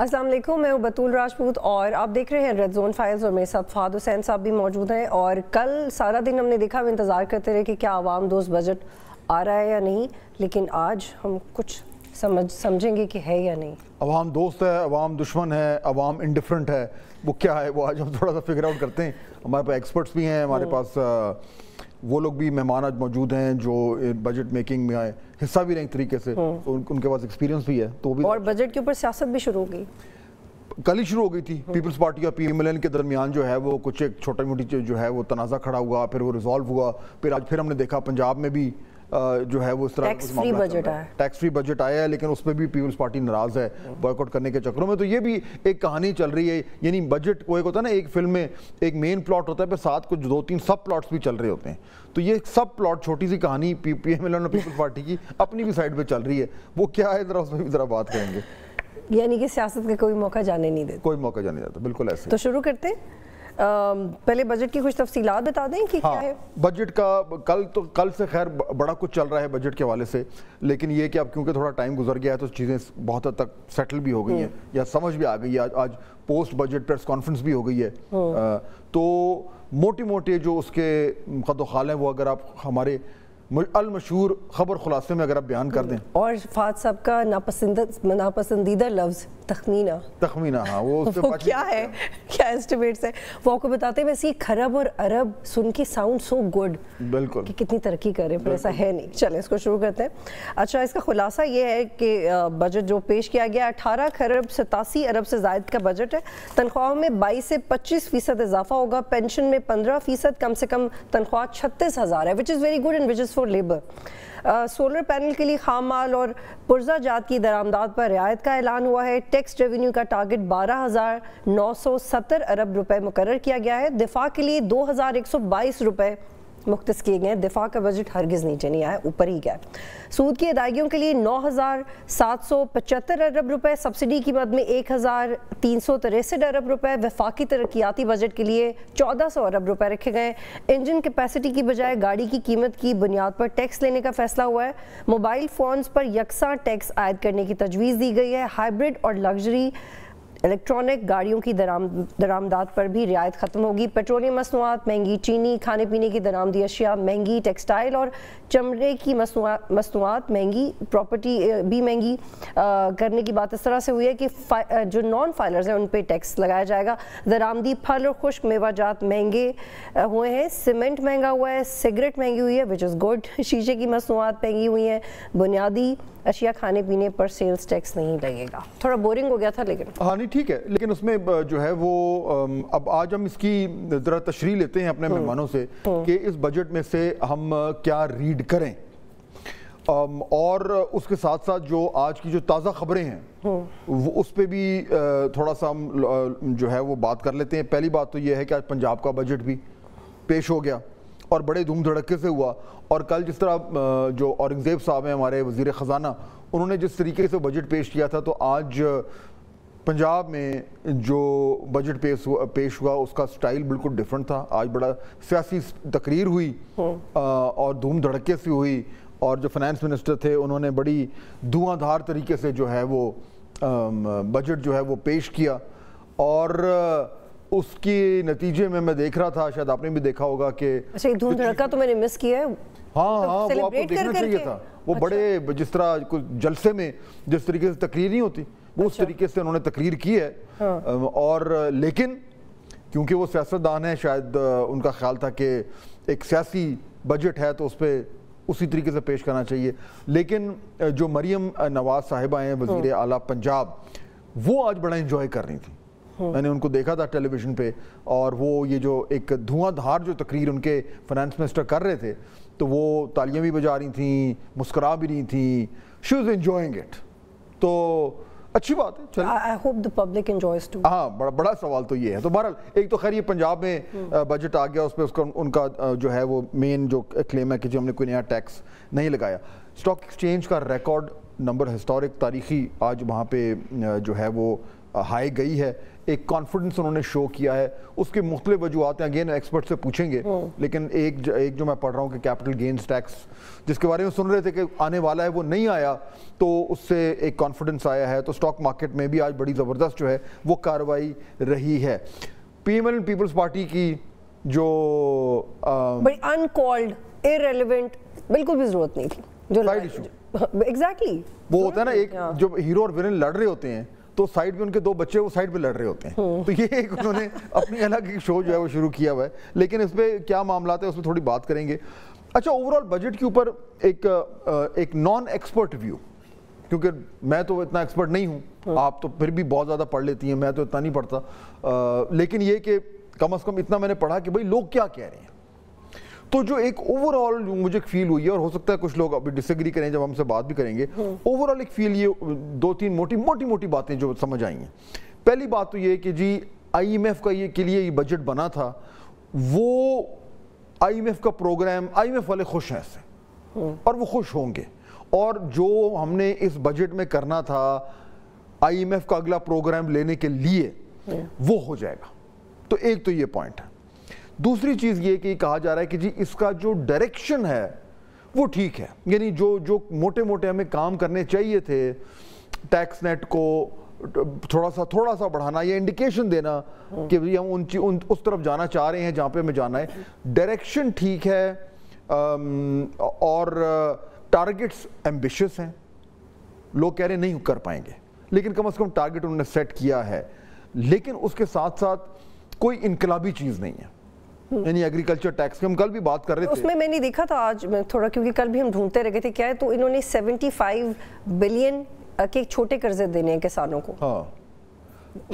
असलम मैं बतूल राजपूत और आप देख रहे हैं रेड जोन फाइल्स और मेरे साथ फाद हुसैन साहब भी मौजूद हैं और कल सारा दिन हमने देखा हम इंतज़ार करते रहे कि क्या आवाम दोस्त बजट आ रहा है या नहीं लेकिन आज हम कुछ समझ समझेंगे कि है या नहीं अवाम दोस्त है अवाम दुश्मन है अवाम इंडिफरेंट है वो क्या है वो आज हम थोड़ा सा फिगर आउट करते हैं हमारे पास एक्सपर्ट्स भी हैं हमारे हम्म। पास वो लोग भी मेहमान आज मौजूद हैं जो बजट मेकिंग में आए हिस्सा भी रहे एक तरीके से हम्म। तो उन, उनके पास एक्सपीरियंस भी है तो भी और बजट के ऊपर सियासत भी शुरू हो गई कल ही शुरू हो गई थी पीपल्स पार्टी और पी एम एल एन के दरमियान जो है वो कुछ एक छोटा मोटी जो है वो तनाज़ा खड़ा हुआ फिर वो रिजॉल्व हुआ फिर आज फिर हमने देखा पंजाब में भी जो है वो इस तरह टैक्स फ्री बजट आया टैक्स फ्री बजट आया है लेकिन उस पर भी पीपल्स पार्टी नाराज है बॉयकॉट करने के चक्करों में तो ये भी एक कहानी चल रही है यानी बजट वो एक होता है ना एक फिल्म में एक मेन प्लॉट होता है पर साथ कुछ दो तीन सब प्लॉट्स भी चल रहे होते हैं तो ये सब प्लॉट छोटी सी कहानी पी पी एम एल और पीपल्स पार्टी की अपनी भी साइड पर चल रही है वो क्या है जरा उस पर भी जरा बात करेंगे यानी कि सियासत का कोई मौका जाने नहीं देता कोई मौका जाने जाता बिल्कुल ऐसे तो शुरू करते हैं पहले बजट की कुछ तफसी बता दें कि हाँ, क्या है बजट का कल तो कल से खैर बड़ा कुछ चल रहा है बजट के हवाले से लेकिन ये कि अब क्योंकि थोड़ा टाइम गुजर गया है तो चीज़ें बहुत हद तक सेटल भी हो गई हैं हम्म। या समझ भी आ गई है आज पोस्ट बजट प्रेस कॉन्फ्रेंस भी हो गई है आ, हम्म। तो मोटी मोटी जो उसके कदोखाल हैं वो अगर आप हमारे अलमशहूर ख़बर खुलासे में अगर आप बयान कर दें और फात साहब का नापसंद नापसंदीदा लफ्ज़ तखमीना तखमीना हाँ वो, वो क्या है क्या एस्टिमेट्स है वो आपको बताते हैं वैसे खरब और अरब सुन के साउंड सो गुड बिल्कुल कि कितनी तरक्की कर रहे हैं पर ऐसा है नहीं चलें इसको शुरू करते हैं अच्छा इसका खुलासा ये है कि बजट जो पेश किया गया अठारह खरब सतासी अरब से जायद का बजट है तनख्वाहों में बाईस से पच्चीस फीसद इजाफा होगा पेंशन में पंद्रह फीसद कम से कम तनख्वाह छत्तीस हज़ार है which is very good and which is for labour solar panel के लिए खाम माल और पुर्जा जात की दरामदाद पर रियायत का ऐलान हुआ है टैक्स रेवेन्यू का टारगेट बारह हज़ार नौ सौ सत्तर अरब रुपये मुकर किया गया है दिफा के लिए दो हज़ार एक सौ बाईस रुपये मुख्त किए गए दिफा का बजट हरगिज नीचे नहीं आया ऊपर ही गया सूद की अदायगियों के लिए नौ हज़ार सात सौ पचहत्तर अरब रुपए सब्सिडी की मद में एक हज़ार तीन सौ तिरसठ अरब रुपए वफाकी तरक्याती बजट के लिए चौदह सौ अरब रुपए रखे गए इंजन कैपेसिटी की बजाय गाड़ी की कीमत की बुनियाद पर टैक्स लेने का फैसला हुआ है मोबाइल फ़ोन्स पर यकसा टैक्स आयद करने की तजवीज़ दी गई है हाइब्रिड और लग्जरी इलेक्ट्रॉनिक गाड़ियों की दराम दरामदात पर भी रियायत ख़त्म होगी पेट्रोलियम मसनूआत महंगी चीनी खाने पीने की दरामदी अशिया महंगी टेक्सटाइल और चमड़े की मसनूआत महंगी प्रॉपर्टी भी महंगी करने की बात इस तरह से हुई है कि जो नॉन फाइलर्स हैं उन पर टैक्स लगाया जाएगा दरामदी फल और खुश्क मेवाजात महंगे हुए हैं सीमेंट महंगा हुआ है सिगरेट महंगी हुई है विच इज़ गुड शीशे की मसनूआत महंगी हुई हैं बुनियादी अशिया खाने पीने पर सेल्स टैक्स नहीं लगेगा थोड़ा बोरिंग हो गया था लेकिन नहीं ठीक है लेकिन उसमें जो है वो अब आज हम इसकी ज़रा तशरी लेते हैं अपने हम्म। मेहमानों से हम्म। कि इस बजट में से हम क्या रीड करें और उसके साथ साथ जो आज की जो ताज़ा खबरें हैं हम्म। वो उस पर भी थोड़ा सा हम जो है वो बात कर लेते हैं पहली बात तो ये है कि आज पंजाब का बजट भी पेश हो गया और बड़े धूम धड़के से हुआ और कल जिस तरह जो औरंगज़ेब साहब हैं हमारे वजीर ख़जाना उन्होंने जिस तरीके से बजट पेश किया था तो आज पंजाब में जो बजट पेश हुआ पेश हुआ उसका स्टाइल बिल्कुल डिफरेंट था आज बड़ा सियासी तकरीर हुई हाँ। आ, और धूम धड़के से हुई और जो फाइनेंस मिनिस्टर थे उन्होंने बड़ी धुआंधार तरीके से जो है वो बजट जो है वो पेश किया और उसके नतीजे में मैं देख रहा था शायद आपने भी देखा होगा कि अच्छा धूम धड़का तो मैंने मिस किया है हाँ तो हाँ वो आपको देखना चाहिए था वो अच्छा। बड़े जिस तरह कुछ जलसे में जिस तरीके से तकरीर नहीं होती वो उस अच्छा। तरीके से उन्होंने तकरीर की है हाँ। और लेकिन क्योंकि वो सियासतदान है शायद उनका ख्याल था कि एक सियासी बजट है तो उस पर उसी तरीके से पेश करना चाहिए लेकिन जो मरियम नवाज साहिबा हैं वजीर हाँ। आला पंजाब वो आज बड़ा इन्जॉय कर रही थी हाँ। मैंने उनको देखा था टेलीविजन पे और वो ये जो एक धुआंधार जो तकरीर उनके फाइनेंस मिनिस्टर कर रहे थे तो वो तालियां भी बजा रही थी मुस्करा भी रही थी शी इज़ इन्जॉइंग इट तो अच्छी बात है हाँ, बड़ा बड़ा सवाल तो ये है तो बहरहाल एक तो खैर ये पंजाब में बजट हम्म। आ गया उस पर उसका उनका जो है वो मेन जो क्लेम है कि जो हमने कोई नया टैक्स नहीं लगाया स्टॉक एक्सचेंज का रिकॉर्ड नंबर हिस्टोरिक तारीखी आज वहाँ पे जो है वो हाई गई है एक कॉन्फिडेंस उन्होंने शो किया है उसके मुख्तलिफ वजूहत हैं अगेन एक्सपर्ट से पूछेंगे हाँ। लेकिन एक ज, एक जो मैं पढ़ रहा हूँ कि कैपिटल गेंस टैक्स जिसके बारे में सुन रहे थे कि आने वाला है वो नहीं आया तो उससे एक कॉन्फिडेंस आया है तो स्टॉक मार्केट में भी आज बड़ी ज़बरदस्त जो है वो कार्रवाई रही है P M L People's Party की जो अनकॉल्ड इरेलीवेंट बिल्कुल भी जरूरत नहीं थी जो एग्जैक्टली हाँ, exactly. वो होता है ना एक हाँ। जो हीरो और विलन लड़ रहे होते हैं तो साइड में उनके दो बच्चे वो साइड पे लड़ रहे होते हैं हम्म। तो ये एक उन्होंने अपनी अलग एक शो जो है वो शुरू किया हुआ है लेकिन इस पर क्या मामला है पर थोड़ी बात करेंगे अच्छा ओवरऑल बजट के ऊपर एक एक नॉन एक्सपर्ट व्यू क्योंकि मैं तो इतना एक्सपर्ट नहीं हूँ हम्म। आप तो फिर भी बहुत ज़्यादा पढ़ लेती हैं मैं तो इतना नहीं पढ़ता लेकिन ये कि कम अज़ कम इतना मैंने पढ़ा कि भाई लोग क्या कह रहे हैं तो जो एक ओवरऑल मुझे फील हुई है और हो सकता है कुछ लोग अभी डिसएग्री करें जब हमसे बात भी करेंगे ओवरऑल हम्म। एक फील ये दो तीन मोटी मोटी मोटी बातें जो समझ आई हैं पहली बात तो ये कि जी आईएमएफ का ये के लिए ये बजट बना था वो आईएमएफ का प्रोग्राम आईएमएफ वाले खुश हैं इससे हम्म। और वो खुश होंगे और जो हमने इस बजट में करना था आईएमएफ का अगला प्रोग्राम लेने के लिए हम्म। वो हो जाएगा तो एक तो ये पॉइंट है दूसरी चीज़ ये कि कहा जा रहा है कि जी इसका जो डायरेक्शन है वो ठीक है यानी जो जो मोटे मोटे हमें काम करने चाहिए थे टैक्स नेट को थोड़ा सा थोड़ा सा बढ़ाना या इंडिकेशन देना कि भाई हम उन, उन उस तरफ जाना चाह रहे हैं जहाँ पे हमें जाना है डायरेक्शन ठीक है और टारगेट्स एम्बिशियस हैं लोग कह रहे नहीं कर पाएंगे लेकिन कम अज़ कम टारगेट उन्होंने सेट किया है लेकिन उसके साथ साथ कोई इनकलाबी चीज़ नहीं है हम्म। यानी एग्रीकल्चर टैक्स की हम कल भी बात कर रहे थे उसमें मैंने देखा था आज थोड़ा क्योंकि कल भी हम ढूंढते रहे थे क्या है तो इन्होंने 75 बिलियन के छोटे कर्जे देने हैं किसानों को हाँ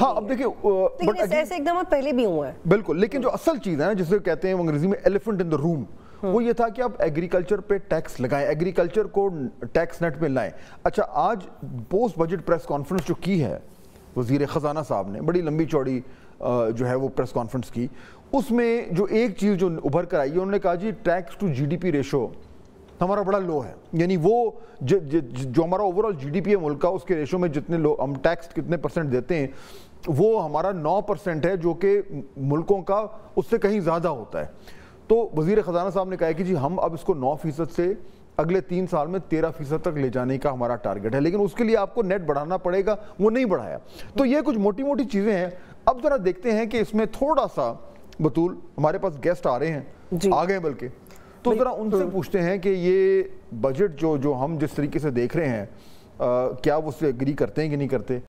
हाँ अब देखिए ऐसे एकदम पहले भी हुआ है बिल्कुल लेकिन जो असल चीज है ना जिसे कहते हैं अंग्रेजी में एलिफेंट इन द रूम वो ये था कि आप एग्रीकल्चर पे टैक्स लगाएं एग्रीकल्चर को टैक्स नेट में लाएं अच्छा आज पोस्ट बजट प्रेस कॉन्फ्रेंस जो की है वजीर ख़जाना साहब ने बड़ी लंबी चौड़ी जो है वो प्रेस कॉन्फ्रेंस की उसमें जो एक चीज़ जो उभर कर आई है उन्होंने कहा जी टैक्स टू जीडीपी रेशो हमारा बड़ा लो है यानी वो ज, ज, ज, जो हमारा ओवरऑल जीडीपी है मुल्क का उसके रेशो में जितने लो हम टैक्स कितने परसेंट देते हैं वो हमारा नौ परसेंट है जो कि मुल्कों का उससे कहीं ज़्यादा होता है तो वजीर ख़जाना साहब ने कहा कि जी हम अब इसको नौ फीसद से अगले तीन साल में तेरह फीसद तक ले जाने का हमारा टारगेट है लेकिन उसके लिए आपको नेट बढ़ाना पड़ेगा वो नहीं बढ़ाया तो ये कुछ मोटी मोटी चीज़ें हैं अब ज़रा देखते हैं कि इसमें थोड़ा सा बतूल हमारे पास गेस्ट आ रहे हैं आ गए बल्कि तो ज़रा उनसे पूछते हैं कि ये बजट जो जो हम जिस तरीके से देख रहे हैं आ, क्या वो उससे एग्री करते हैं कि नहीं करते